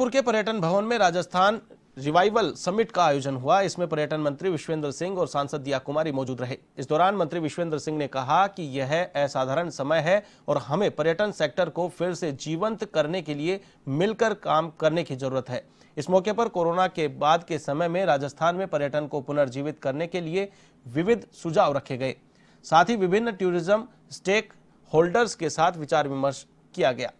गोरखपुर के पर्यटन भवन में राजस्थान रिवाइवल समिट का आयोजन हुआ इसमें पर्यटन मंत्री विश्वेंद्र सिंह और सांसद दिया कुमारी मौजूद रहे इस दौरान मंत्री विश्वेंद्र सिंह ने कहा कि यह असाधारण समय है और हमें पर्यटन सेक्टर को फिर से जीवंत करने के लिए मिलकर काम करने की जरूरत है इस मौके पर कोरोना के बाद के समय में राजस्थान में पर्यटन को पुनर्जीवित करने के लिए विविध सुझाव रखे गए साथ ही विभिन्न टूरिज्म स्टेक होल्डर्स के साथ विचार विमर्श किया गया